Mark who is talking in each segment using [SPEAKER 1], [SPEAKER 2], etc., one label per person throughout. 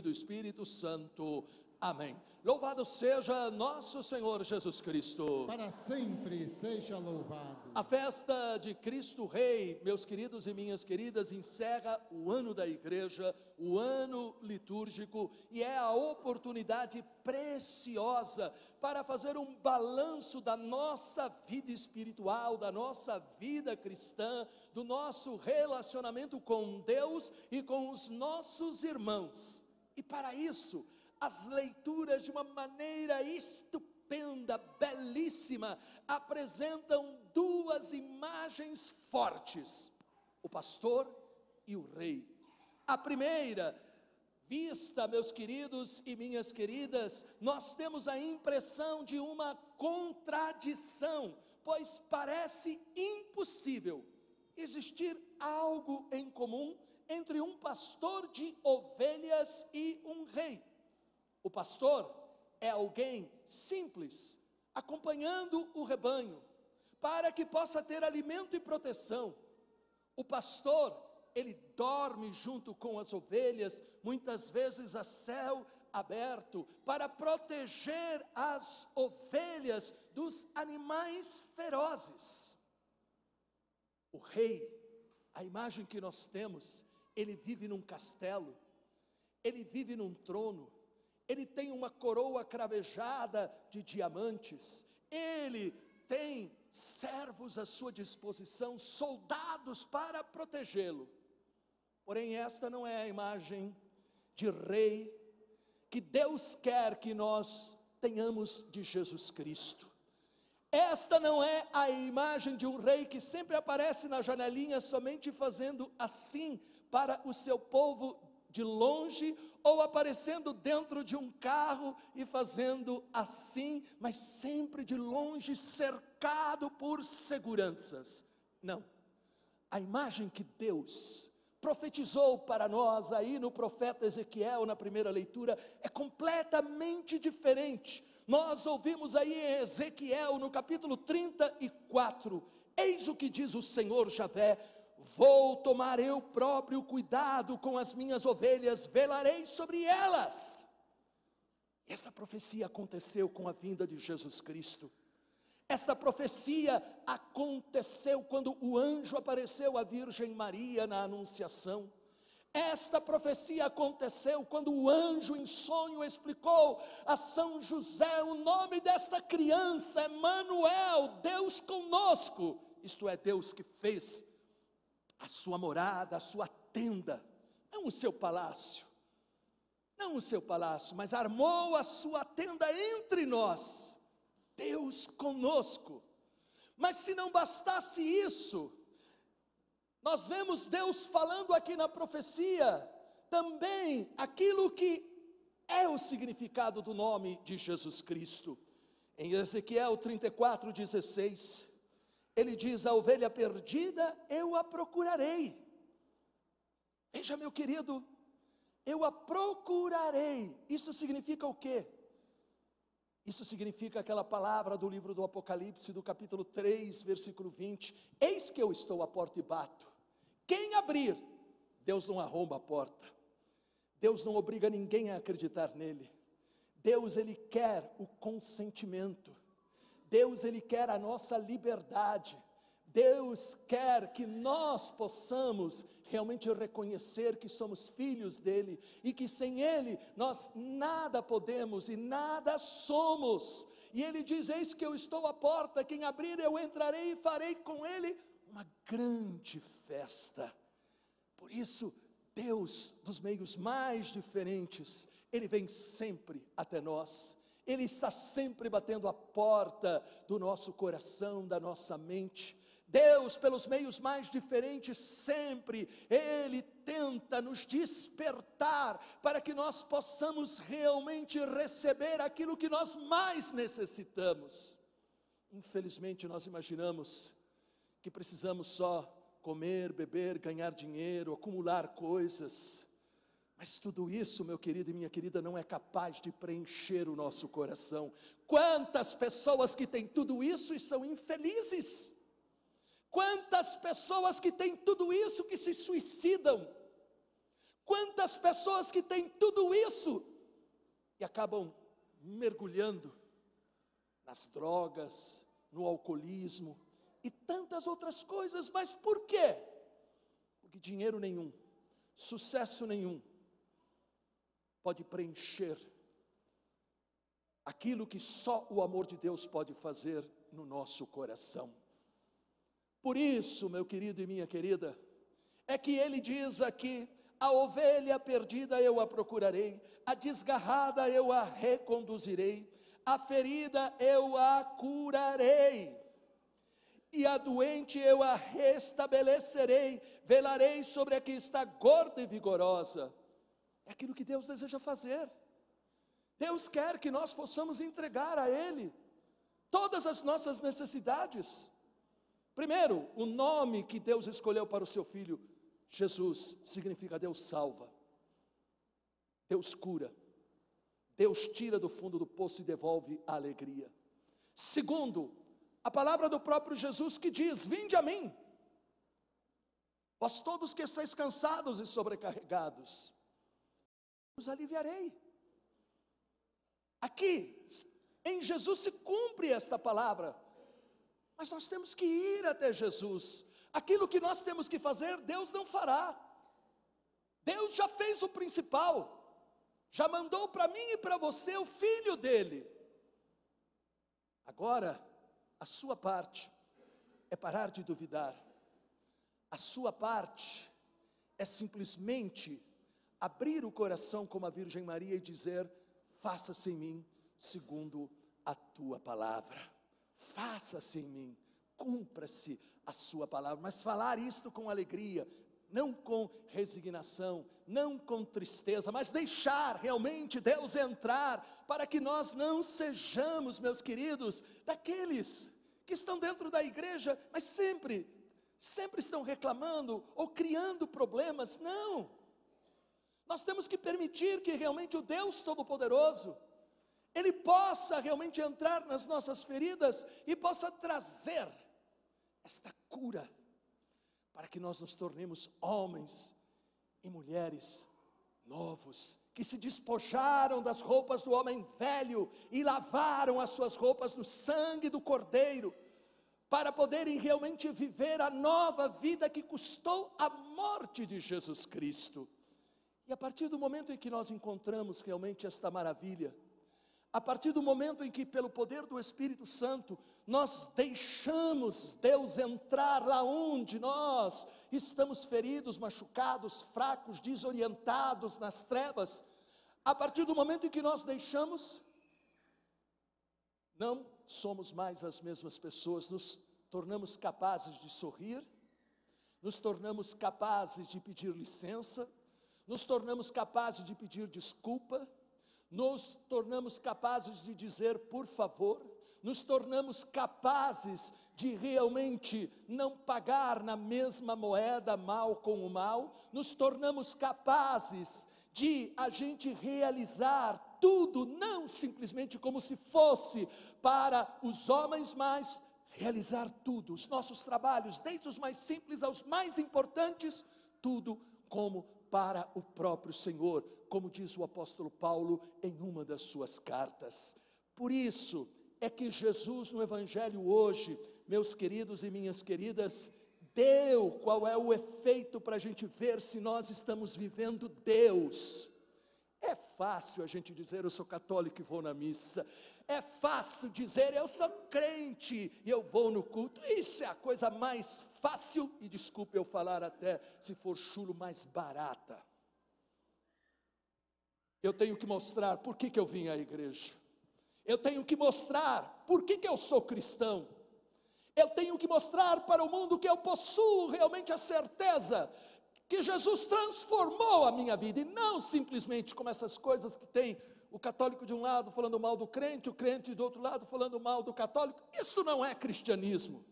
[SPEAKER 1] e do Espírito Santo. Amém. Louvado seja nosso Senhor Jesus Cristo. Para sempre seja louvado. A festa de Cristo Rei, meus queridos e minhas queridas, encerra o ano da igreja, o ano litúrgico, e é a oportunidade preciosa para fazer um balanço da nossa vida espiritual, da nossa vida cristã, do nosso relacionamento com Deus e com os nossos irmãos. E para isso, as leituras de uma maneira estupenda, belíssima, apresentam duas imagens fortes: o pastor e o rei. A primeira, vista, meus queridos e minhas queridas, nós temos a impressão de uma contradição, pois parece impossível existir algo em comum entre um pastor de ovelhas e um rei. O pastor é alguém simples, acompanhando o rebanho, para que possa ter alimento e proteção. O pastor, ele dorme junto com as ovelhas, muitas vezes a céu aberto, para proteger as ovelhas dos animais ferozes. O rei, a imagem que nós temos ele vive num castelo, ele vive num trono, ele tem uma coroa cravejada de diamantes, ele tem servos à sua disposição, soldados para protegê-lo. Porém, esta não é a imagem de rei que Deus quer que nós tenhamos de Jesus Cristo. Esta não é a imagem de um rei que sempre aparece na janelinha somente fazendo assim, para o seu povo de longe ou aparecendo dentro de um carro e fazendo assim, mas sempre de longe, cercado por seguranças. Não. A imagem que Deus profetizou para nós aí no profeta Ezequiel, na primeira leitura, é completamente diferente. Nós ouvimos aí em Ezequiel, no capítulo 34, eis o que diz o Senhor Javé Vou tomar eu próprio cuidado com as minhas ovelhas, velarei sobre elas. Esta profecia aconteceu com a vinda de Jesus Cristo. Esta profecia aconteceu quando o anjo apareceu à Virgem Maria na Anunciação. Esta profecia aconteceu quando o anjo em sonho explicou a São José o nome desta criança, Emanuel. Deus conosco. Isto é Deus que fez a sua morada, a sua tenda, não o seu palácio, não o seu palácio, mas armou a sua tenda entre nós, Deus conosco. Mas se não bastasse isso, nós vemos Deus falando aqui na profecia também aquilo que é o significado do nome de Jesus Cristo. Em Ezequiel 34, 16, ele diz: A ovelha perdida eu a procurarei. Veja, meu querido, eu a procurarei. Isso significa o quê? Isso significa aquela palavra do livro do Apocalipse, do capítulo 3, versículo 20: Eis que eu estou à porta e bato. Quem abrir, Deus não arromba a porta. Deus não obriga ninguém a acreditar nele. Deus ele quer o consentimento. Deus ele quer a nossa liberdade. Deus quer que nós possamos realmente reconhecer que somos filhos dele e que sem ele nós nada podemos e nada somos. E ele diz: Eis que eu estou à porta, quem abrir eu entrarei e farei com ele uma grande festa. Por isso, Deus, dos meios mais diferentes, ele vem sempre até nós ele está sempre batendo a porta do nosso coração, da nossa mente. Deus, pelos meios mais diferentes, sempre Ele tenta nos despertar para que nós possamos realmente receber aquilo que nós mais necessitamos. Infelizmente, nós imaginamos que precisamos só comer, beber, ganhar dinheiro, acumular coisas mas tudo isso, meu querido e minha querida, não é capaz de preencher o nosso coração. Quantas pessoas que têm tudo isso e são infelizes? Quantas pessoas que têm tudo isso que se suicidam? Quantas pessoas que têm tudo isso e acabam mergulhando nas drogas, no alcoolismo e tantas outras coisas, mas por quê? Porque dinheiro nenhum, sucesso nenhum, pode preencher aquilo que só o amor de Deus pode fazer no nosso coração. Por isso, meu querido e minha querida, é que ele diz aqui: a ovelha perdida eu a procurarei, a desgarrada eu a reconduzirei, a ferida eu a curarei, e a doente eu a restabelecerei, velarei sobre a que está gorda e vigorosa, é aquilo que Deus deseja fazer. Deus quer que nós possamos entregar a Ele todas as nossas necessidades. Primeiro, o nome que Deus escolheu para o seu filho, Jesus, significa Deus salva, Deus cura, Deus tira do fundo do poço e devolve a alegria. Segundo, a palavra do próprio Jesus que diz: Vinde a mim, vós todos que estáis cansados e sobrecarregados, os aliviarei. Aqui, em Jesus se cumpre esta palavra. Mas nós temos que ir até Jesus. Aquilo que nós temos que fazer, Deus não fará. Deus já fez o principal. Já mandou para mim e para você o filho dele. Agora, a sua parte é parar de duvidar. A sua parte é simplesmente abrir o coração como a Virgem Maria e dizer: Faça-se em mim segundo a tua palavra. Faça-se em mim, cumpra-se a sua palavra. Mas falar isto com alegria, não com resignação, não com tristeza, mas deixar realmente Deus entrar, para que nós não sejamos, meus queridos, daqueles que estão dentro da igreja, mas sempre, sempre estão reclamando ou criando problemas. Não, nós temos que permitir que realmente o Deus Todo-Poderoso, Ele possa realmente entrar nas nossas feridas e possa trazer esta cura, para que nós nos tornemos homens e mulheres novos, que se despojaram das roupas do homem velho e lavaram as suas roupas no sangue do Cordeiro, para poderem realmente viver a nova vida que custou a morte de Jesus Cristo. E a partir do momento em que nós encontramos realmente esta maravilha, a partir do momento em que, pelo poder do Espírito Santo, nós deixamos Deus entrar lá onde nós estamos feridos, machucados, fracos, desorientados nas trevas, a partir do momento em que nós deixamos, não somos mais as mesmas pessoas, nos tornamos capazes de sorrir, nos tornamos capazes de pedir licença, nos tornamos capazes de pedir desculpa, nos tornamos capazes de dizer por favor, nos tornamos capazes de realmente não pagar na mesma moeda mal com o mal, nos tornamos capazes de a gente realizar tudo, não simplesmente como se fosse para os homens, mas realizar tudo, os nossos trabalhos, desde os mais simples aos mais importantes, tudo como para o próprio Senhor, como diz o apóstolo Paulo em uma das suas cartas. Por isso é que Jesus no Evangelho hoje, meus queridos e minhas queridas, deu qual é o efeito para a gente ver se nós estamos vivendo Deus. É fácil a gente dizer eu sou católico e vou na missa. É fácil dizer eu sou crente e eu vou no culto. Isso é a coisa mais fácil e desculpe eu falar até se for chulo mais barata. Eu tenho que mostrar por que, que eu vim à igreja. Eu tenho que mostrar por que, que eu sou cristão. Eu tenho que mostrar para o mundo que eu possuo realmente a certeza que Jesus transformou a minha vida e não simplesmente como essas coisas que tem o católico de um lado falando mal do crente, o crente do outro lado falando mal do católico. Isso não é cristianismo.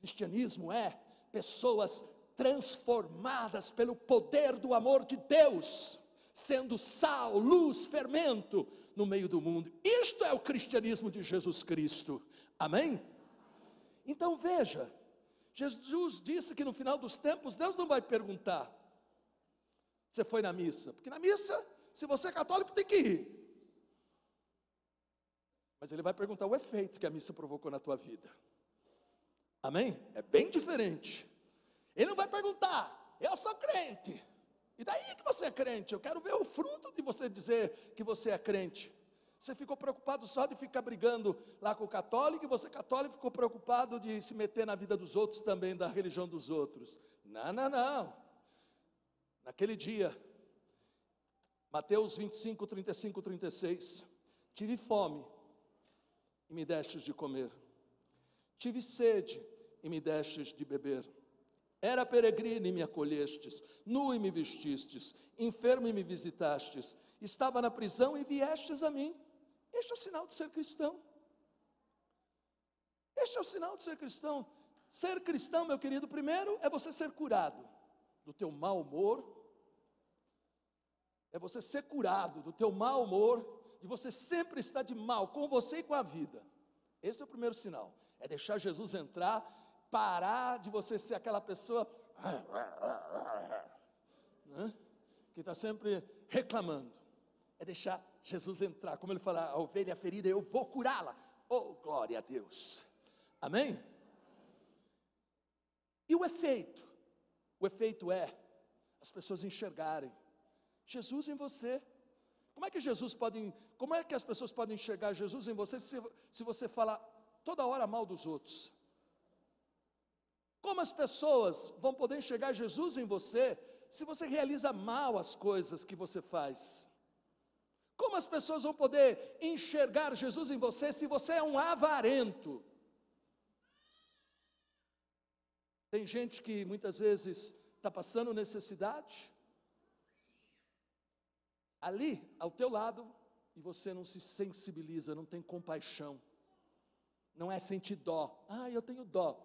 [SPEAKER 1] Cristianismo é pessoas transformadas pelo poder do amor de Deus, sendo sal, luz, fermento no meio do mundo. Isto é o cristianismo de Jesus Cristo. Amém? Então veja, Jesus disse que no final dos tempos Deus não vai perguntar: você foi na missa? Porque na missa se você é católico, tem que ir. Mas ele vai perguntar o efeito que a missa provocou na tua vida. Amém? É bem diferente. Ele não vai perguntar, eu sou crente. E daí que você é crente? Eu quero ver o fruto de você dizer que você é crente. Você ficou preocupado só de ficar brigando lá com o católico, e você católico ficou preocupado de se meter na vida dos outros também, da religião dos outros. Não, não, não. Naquele dia, Mateus 25, 35, 36. Tive fome e me destes de comer. Tive sede e me destes de beber. Era peregrino e me acolhestes, nu e me vestistes, enfermo e me visitastes, estava na prisão e viestes a mim. Este é o sinal de ser cristão. Este é o sinal de ser cristão. Ser cristão, meu querido, primeiro é você ser curado do teu mau humor, é você ser curado do teu mau humor, de você sempre estar de mal com você e com a vida. Esse é o primeiro sinal. É deixar Jesus entrar, parar de você ser aquela pessoa né, que está sempre reclamando. É deixar Jesus entrar. Como ele fala, a ovelha ferida, eu vou curá-la. Oh, glória a Deus. Amém? E o efeito? O efeito é as pessoas enxergarem Jesus em você. Como é que Jesus pode, como é que as pessoas podem enxergar Jesus em você se, se você falar toda hora mal dos outros? Como as pessoas vão poder enxergar Jesus em você se você realiza mal as coisas que você faz? Como as pessoas vão poder enxergar Jesus em você se você é um avarento? Tem gente que muitas vezes está passando necessidade, ali ao teu lado e você não se sensibiliza, não tem compaixão, não é sentir dó. Ah, eu tenho dó.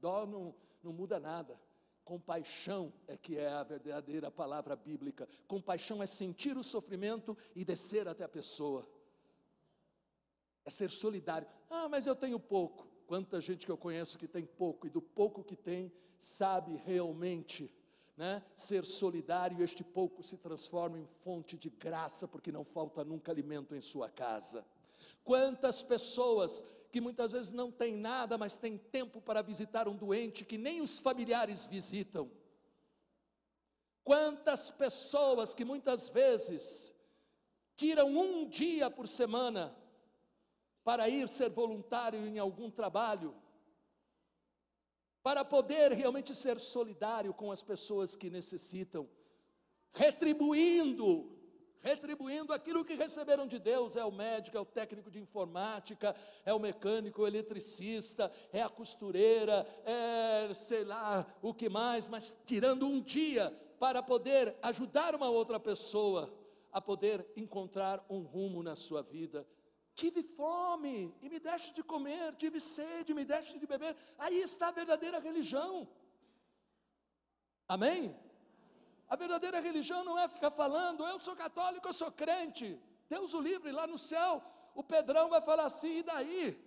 [SPEAKER 1] Dó não, não muda nada. Compaixão é que é a verdadeira palavra bíblica. Compaixão é sentir o sofrimento e descer até a pessoa. É ser solidário. Ah, mas eu tenho pouco. Quanta gente que eu conheço que tem pouco e do pouco que tem sabe realmente né? ser solidário, este pouco se transforma em fonte de graça, porque não falta nunca alimento em sua casa. Quantas pessoas que muitas vezes não têm nada, mas têm tempo para visitar um doente que nem os familiares visitam. Quantas pessoas que muitas vezes tiram um dia por semana para ir ser voluntário em algum trabalho para poder realmente ser solidário com as pessoas que necessitam, retribuindo retribuindo aquilo que receberam de Deus. É o médico, é o técnico de informática, é o mecânico, é o eletricista, é a costureira, é sei lá o que mais, mas tirando um dia para poder ajudar uma outra pessoa a poder encontrar um rumo na sua vida. Tive fome e me deixe de comer, tive sede e me deixe de beber. Aí está a verdadeira religião. Amém? A verdadeira religião não é ficar falando, eu sou católico, eu sou crente. Deus o livre, lá no céu, o Pedrão vai falar assim, e daí?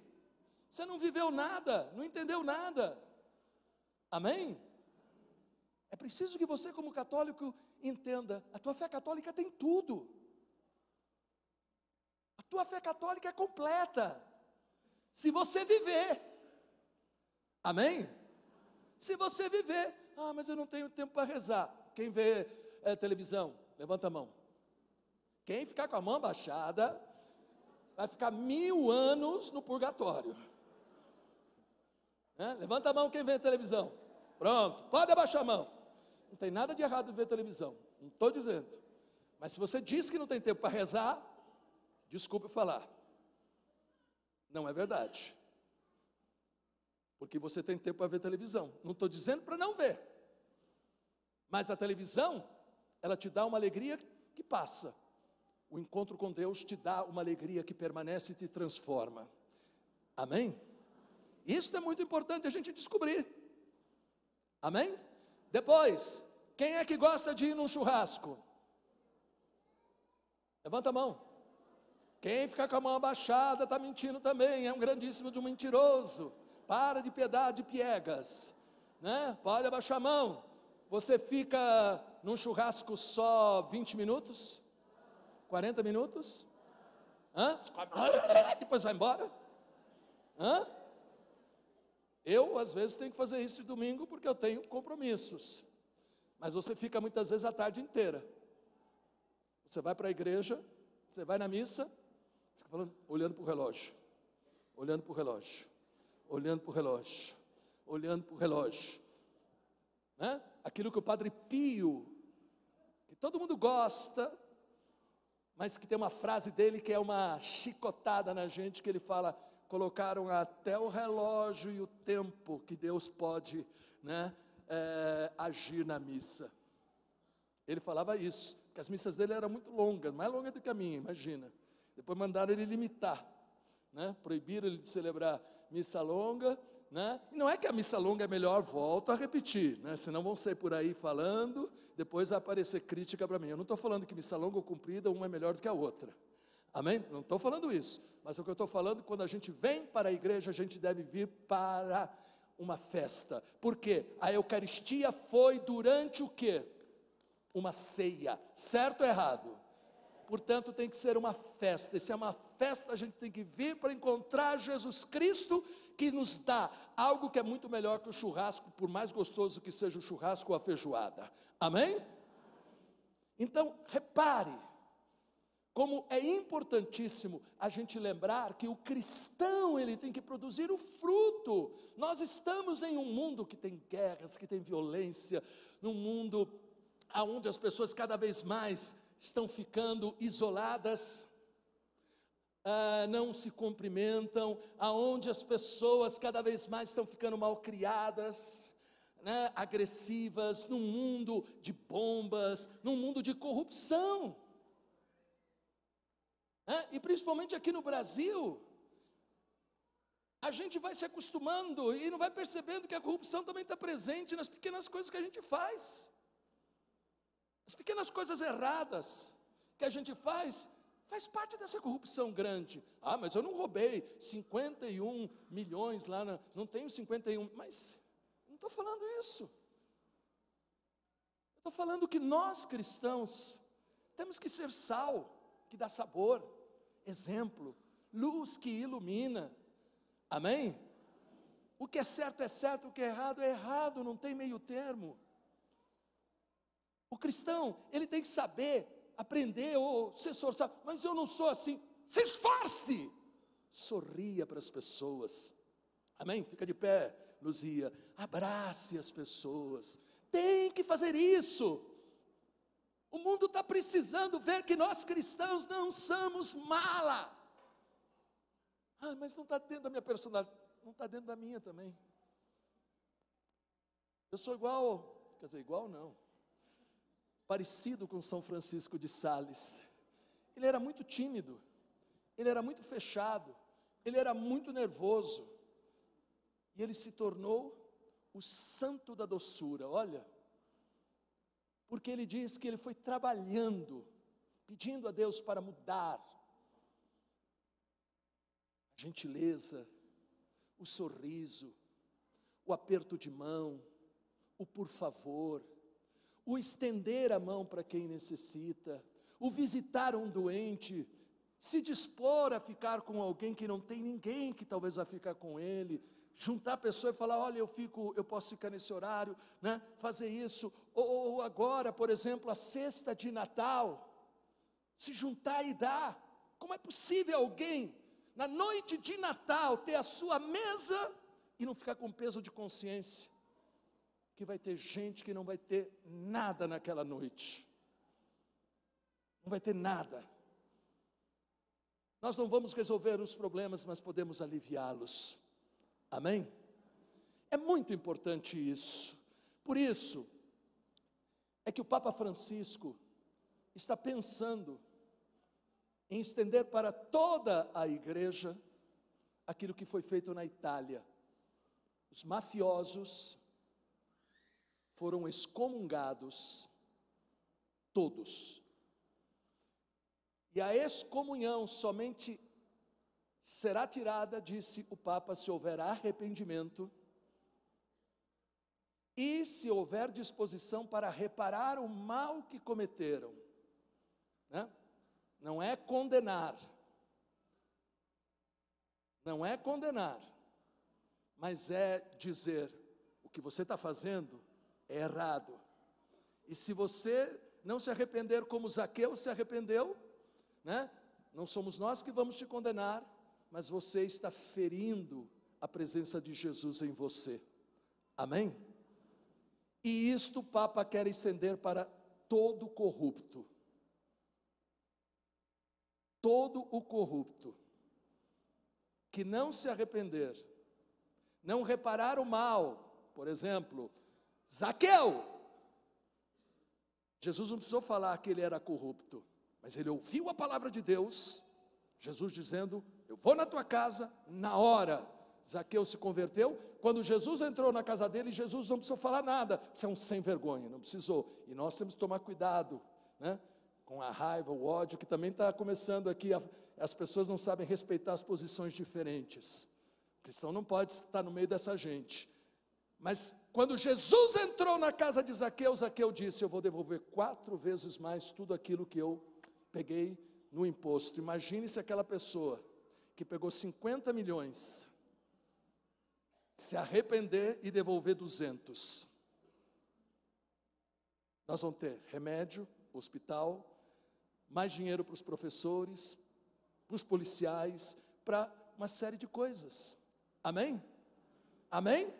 [SPEAKER 1] Você não viveu nada, não entendeu nada. Amém? É preciso que você, como católico, entenda: a tua fé católica tem tudo. Tua fé católica é completa. Se você viver. Amém? Se você viver. Ah, mas eu não tenho tempo para rezar. Quem vê é, televisão, levanta a mão. Quem ficar com a mão baixada, vai ficar mil anos no purgatório. É? Levanta a mão quem vê televisão. Pronto, pode abaixar a mão. Não tem nada de errado em ver televisão, não estou dizendo. Mas se você diz que não tem tempo para rezar, Desculpe falar, não é verdade. Porque você tem tempo para ver televisão. Não estou dizendo para não ver. Mas a televisão, ela te dá uma alegria que passa. O encontro com Deus te dá uma alegria que permanece e te transforma. Amém? Isso é muito importante a gente descobrir. Amém? Depois, quem é que gosta de ir num churrasco? Levanta a mão. Quem fica com a mão abaixada está mentindo também, é um grandíssimo de um mentiroso. Para de piedade, piegas. Né? Pode abaixar a mão. Você fica num churrasco só 20 minutos? 40 minutos? Hã? Depois vai embora? Hã? Eu, às vezes, tenho que fazer isso de domingo porque eu tenho compromissos. Mas você fica muitas vezes a tarde inteira. Você vai para a igreja, você vai na missa, falando, olhando para o relógio, olhando para o relógio, olhando para o relógio, olhando para o relógio. Né? Aquilo que o Padre Pio, que todo mundo gosta, mas que tem uma frase dele que é uma chicotada na gente, que ele fala: colocaram até o relógio e o tempo que Deus pode né, é, agir na missa. Ele falava isso, que as missas dele eram muito longas, mais longas do que a minha, imagina. Depois mandaram ele limitar, né? proibiram ele de celebrar missa longa. Né? E não é que a missa longa é melhor, volto a repetir, né? senão vão sair por aí falando, depois vai aparecer crítica para mim. Eu não estou falando que missa longa ou cumprida, uma é melhor do que a outra. Amém? Não estou falando isso, mas o que eu estou falando, quando a gente vem para a igreja, a gente deve vir para uma festa. Porque a Eucaristia foi durante o quê? Uma ceia. Certo ou errado? portanto, tem que ser uma festa. E se é uma festa, a gente tem que vir para encontrar Jesus Cristo, que nos dá algo que é muito melhor que o churrasco, por mais gostoso que seja o churrasco ou a feijoada. Amém? Então, repare como é importantíssimo a gente lembrar que o cristão ele tem que produzir o fruto. Nós estamos em um mundo que tem guerras, que tem violência, num mundo aonde as pessoas cada vez mais estão ficando isoladas, ah, não se cumprimentam, aonde as pessoas cada vez mais estão ficando mal criadas, né, agressivas, num mundo de bombas, num mundo de corrupção. Né, e principalmente aqui no Brasil, a gente vai se acostumando e não vai percebendo que a corrupção também está presente nas pequenas coisas que a gente faz. As pequenas coisas erradas que a gente faz, faz parte dessa corrupção grande. Ah, mas eu não roubei 51 milhões lá, na, não tenho 51, mas não estou falando isso. Estou falando que nós cristãos temos que ser sal, que dá sabor, exemplo, luz que ilumina. Amém? O que é certo é certo, o que é errado é errado, não tem meio termo. O cristão, ele tem que saber, aprender ou ser esforçado. Mas eu não sou assim. Se esforce! Sorria para as pessoas. Amém? Fica de pé, Luzia. Abrace as pessoas. Tem que fazer isso. O mundo está precisando ver que nós cristãos não somos mala. Ah, mas não está dentro da minha personalidade. Não está dentro da minha também. Eu sou igual, quer dizer, igual não parecido com São Francisco de Sales. Ele era muito tímido, ele era muito fechado, ele era muito nervoso. E ele se tornou o santo da doçura, olha. Porque ele diz que ele foi trabalhando, pedindo a Deus para mudar a gentileza, o sorriso, o aperto de mão, o por favor o estender a mão para quem necessita, o visitar um doente, se dispor a ficar com alguém que não tem ninguém que talvez vá ficar com ele, juntar a pessoa e falar, olha, eu fico, eu posso ficar nesse horário, né? Fazer isso, ou, ou agora, por exemplo, a sexta de Natal, se juntar e dar. Como é possível alguém na noite de Natal ter a sua mesa e não ficar com peso de consciência? que vai ter gente que não vai ter nada naquela noite. Não vai ter nada. Nós não vamos resolver os problemas, mas podemos aliviá-los. Amém? É muito importante isso. Por isso, é que o Papa Francisco está pensando em estender para toda a igreja aquilo que foi feito na Itália. Os mafiosos foram excomungados todos. E a excomunhão somente será tirada, disse o Papa, se houver arrependimento e se houver disposição para reparar o mal que cometeram. Né? Não é condenar, não é condenar, mas é dizer: o que você está fazendo errado. E se você não se arrepender como Zaqueu se arrependeu, né? Não somos nós que vamos te condenar, mas você está ferindo a presença de Jesus em você. Amém? E isto o Papa quer estender para todo corrupto. Todo o corrupto que não se arrepender, não reparar o mal, por exemplo, Zaqueu. Jesus não precisou falar que ele era corrupto, mas ele ouviu a palavra de Deus, Jesus dizendo: Eu vou na tua casa na hora. Zaqueu se converteu. Quando Jesus entrou na casa dele, Jesus não precisou falar nada. Você é um sem vergonha, não precisou. E nós temos que tomar cuidado, né? Com a raiva, o ódio, que também está começando aqui. As pessoas não sabem respeitar as posições diferentes. O cristão não pode estar no meio dessa gente. Mas quando Jesus entrou na casa de Zaqueu, Zaqueu disse: Eu vou devolver quatro vezes mais tudo aquilo que eu peguei no imposto. Imagine se aquela pessoa que pegou 50 milhões se arrepender e devolver 200. Nós vamos ter remédio, hospital, mais dinheiro para os professores, para os policiais, para uma série de coisas. Amém? Amém?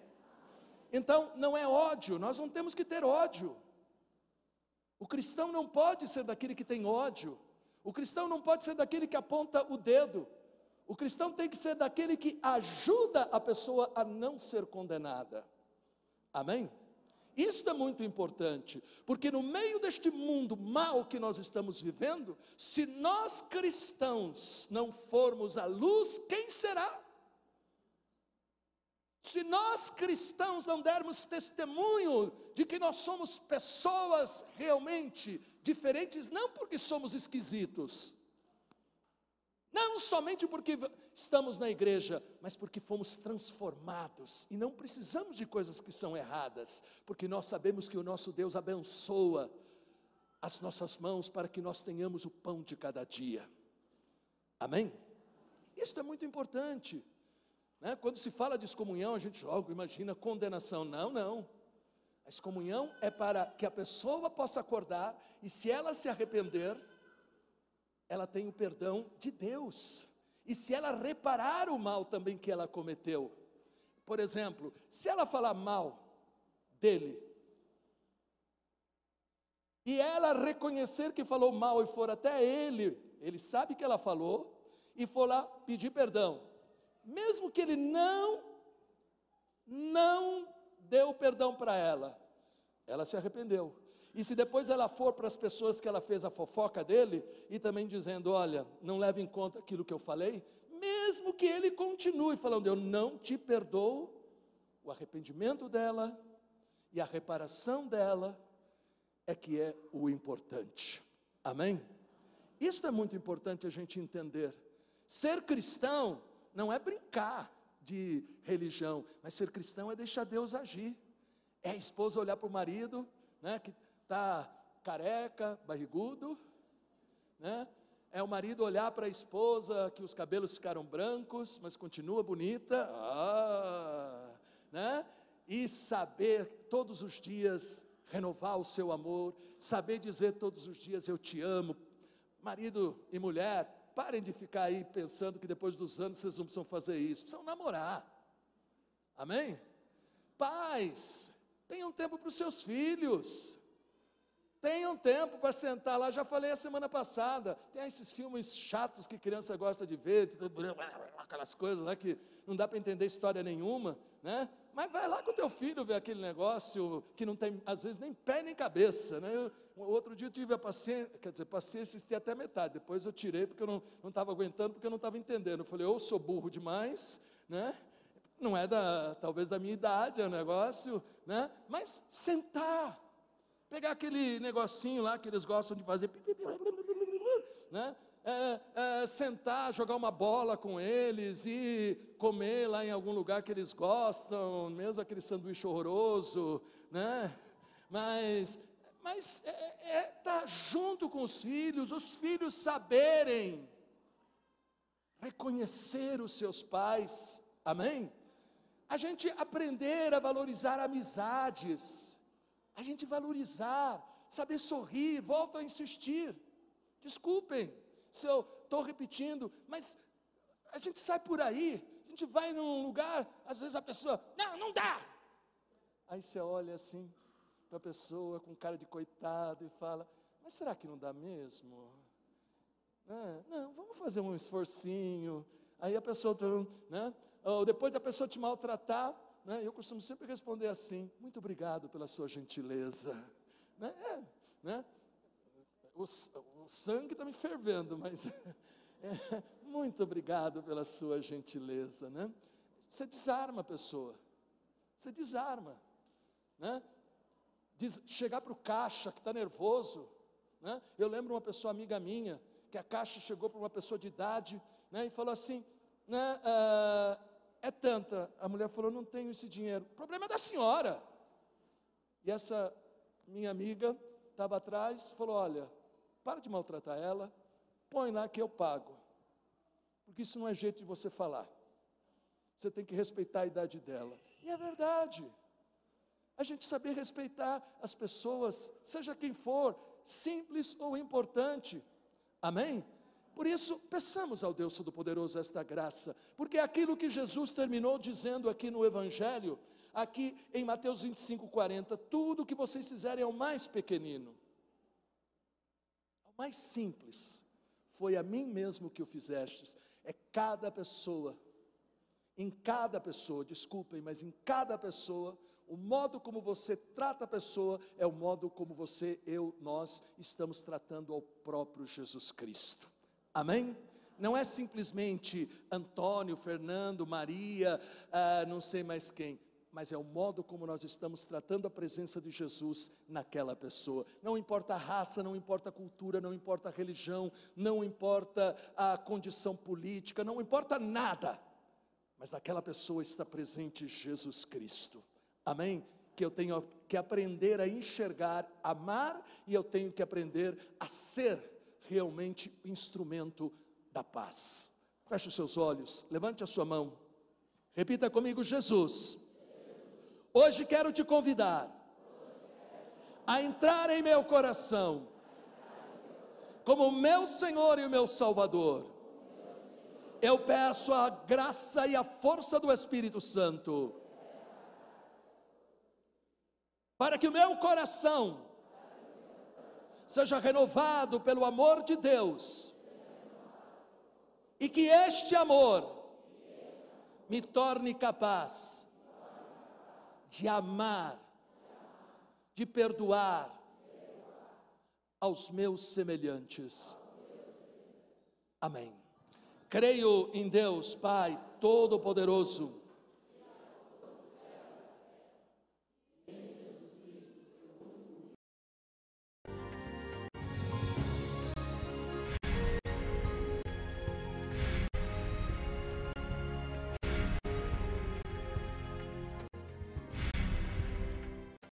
[SPEAKER 1] Então, não é ódio, nós não temos que ter ódio. O cristão não pode ser daquele que tem ódio. O cristão não pode ser daquele que aponta o dedo. O cristão tem que ser daquele que ajuda a pessoa a não ser condenada. Amém? Isso é muito importante, porque no meio deste mundo mal que nós estamos vivendo, se nós cristãos não formos a luz, quem será? Se nós cristãos não dermos testemunho de que nós somos pessoas realmente diferentes, não porque somos esquisitos, não somente porque estamos na igreja, mas porque fomos transformados e não precisamos de coisas que são erradas, porque nós sabemos que o nosso Deus abençoa as nossas mãos para que nós tenhamos o pão de cada dia. Amém? Isso é muito importante. Né? Quando se fala de excomunhão, a gente logo imagina condenação. Não, não. A excomunhão é para que a pessoa possa acordar e, se ela se arrepender, ela tem o perdão de Deus. E se ela reparar o mal também que ela cometeu, por exemplo, se ela falar mal dele, e ela reconhecer que falou mal e for até ele, ele sabe que ela falou, e for lá pedir perdão, mesmo que ele não, não deu perdão para ela, ela se arrependeu. E se depois ela for para as pessoas que ela fez a fofoca dele, e também dizendo: Olha, não leve em conta aquilo que eu falei, mesmo que ele continue falando: Eu não te perdoo, o arrependimento dela e a reparação dela é que é o importante. Amém? Isso é muito importante a gente entender. Ser cristão não é brincar de religião, mas ser cristão é deixar Deus agir. É a esposa olhar para o marido, né, que está careca, barrigudo, né? É o marido olhar para a esposa que os cabelos ficaram brancos, mas continua bonita, ah, né? E saber todos os dias renovar o seu amor, saber dizer todos os dias eu te amo. Marido e mulher, Parem de ficar aí pensando que depois dos anos vocês não precisam fazer isso, precisam namorar. Amém? Pais, tenham tempo para os seus filhos. Tenham tempo para sentar lá, já falei a semana passada. Tem esses filmes chatos que criança gosta de ver, aquelas coisas lá que não dá para entender história nenhuma, né? Mas vai lá com o teu filho ver aquele negócio que não tem, às vezes, nem pé nem cabeça, né? Outro dia eu tive a paciência, quer dizer, paciência assisti até metade, depois eu tirei porque eu não estava aguentando, porque eu não estava entendendo. Eu falei, ou sou burro demais, né? Não é da, talvez da minha idade, é um negócio, né? Mas sentar, pegar aquele negocinho lá que eles gostam de fazer, né? É, é, sentar, jogar uma bola com eles e comer lá em algum lugar que eles gostam, mesmo aquele sanduíche horroroso, né? Mas mas é, é estar é tá junto com os filhos, os filhos saberem reconhecer os seus pais, amém? A gente aprender a valorizar amizades, a gente valorizar, saber sorrir, volto a insistir. Desculpem se eu estou repetindo, mas a gente sai por aí, a gente vai num lugar, às vezes a pessoa, não, não dá. Aí você olha assim, para a pessoa com cara de coitado e fala: Mas será que não dá mesmo? Né? Não, vamos fazer um esforcinho. Aí a pessoa, tá né? Ou depois da pessoa te maltratar, né? eu costumo sempre responder assim: Muito obrigado pela sua gentileza. Né? É, né? O, o sangue está me fervendo, mas é, muito obrigado pela sua gentileza. Né? Você desarma a pessoa, você desarma. Né? diz, chegar para o caixa que está nervoso. Né? Eu lembro uma pessoa amiga minha, que a caixa chegou para uma pessoa de idade né, e falou assim: né, ah, é tanta. A mulher falou: não tenho esse dinheiro. O problema é da senhora. E essa minha amiga estava atrás falou: olha, para de maltratar ela, põe lá que eu pago. Porque isso não é jeito de você falar. Você tem que respeitar a idade dela. E é verdade a gente saber respeitar as pessoas, seja quem for, simples ou importante. Amém? Por isso, peçamos ao Deus Todo-Poderoso esta graça, porque é aquilo que Jesus terminou dizendo aqui no Evangelho, aqui em Mateus 25, 40, tudo o que vocês fizerem ao é mais pequenino, ao é mais simples, foi a mim mesmo que o fizestes, é cada pessoa em cada pessoa, desculpem, mas em cada pessoa, o modo como você trata a pessoa é o modo como você, eu, nós estamos tratando ao próprio Jesus Cristo. Amém? Não é simplesmente Antônio, Fernando, Maria, ah, não sei mais quem mas é o modo como nós estamos tratando a presença de Jesus naquela pessoa. Não importa a raça, não importa a cultura, não importa a religião, não importa a condição política, não importa nada mas naquela pessoa está presente Jesus Cristo. Amém? Que eu tenho que aprender a enxergar, amar, e eu tenho que aprender a ser realmente o instrumento da paz. Feche os seus olhos, levante a sua mão, repita comigo: Jesus, hoje quero te convidar a entrar em meu coração como meu Senhor e o meu Salvador eu peço a graça e a força do Espírito Santo, para que o meu coração seja renovado pelo amor de Deus, e que este amor me torne capaz de amar, de perdoar aos meus semelhantes. Amém. Creio em Deus, Pai Todo-Poderoso.